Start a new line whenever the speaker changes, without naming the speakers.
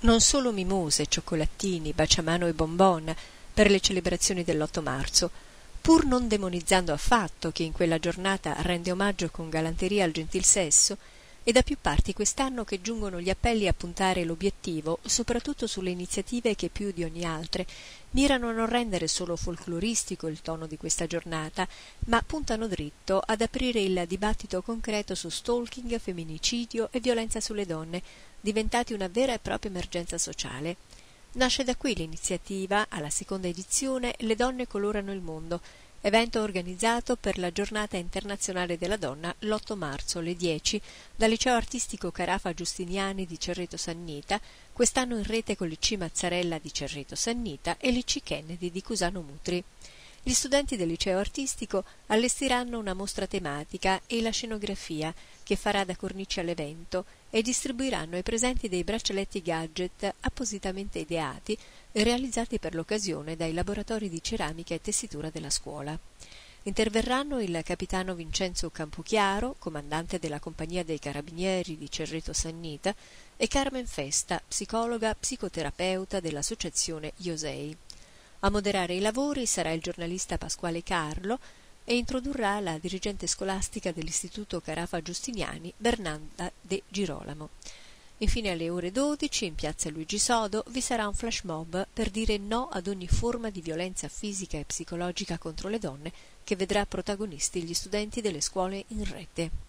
non solo mimose, cioccolattini, baciamano e bonbon per le celebrazioni dell'8 marzo, pur non demonizzando affatto chi in quella giornata rende omaggio con galanteria al gentil sesso, è da più parti quest'anno che giungono gli appelli a puntare l'obiettivo soprattutto sulle iniziative che più di ogni altre mirano a non rendere solo folcloristico il tono di questa giornata, ma puntano dritto ad aprire il dibattito concreto su stalking, femminicidio e violenza sulle donne, diventati una vera e propria emergenza sociale. Nasce da qui l'iniziativa, alla seconda edizione, Le donne colorano il mondo, evento organizzato per la giornata internazionale della donna l'8 marzo alle 10 dal liceo artistico Carafa Giustiniani di Cerreto Sannita, quest'anno in rete con l'IC Mazzarella di Cerreto Sannita e l'IC Kennedy di Cusano Mutri. Gli studenti del liceo artistico allestiranno una mostra tematica e la scenografia che farà da cornice all'evento e distribuiranno ai presenti dei braccialetti gadget appositamente ideati e realizzati per l'occasione dai laboratori di ceramica e tessitura della scuola. Interverranno il capitano Vincenzo Campochiaro, comandante della Compagnia dei Carabinieri di Cerreto Sannita, e Carmen Festa, psicologa psicoterapeuta dell'associazione IOSEI. A moderare i lavori sarà il giornalista Pasquale Carlo, e introdurrà la dirigente scolastica dell'Istituto Carafa Giustiniani, Bernanda De Girolamo. Infine alle ore 12 in piazza Luigi Sodo vi sarà un flash mob per dire no ad ogni forma di violenza fisica e psicologica contro le donne che vedrà protagonisti gli studenti delle scuole in rete.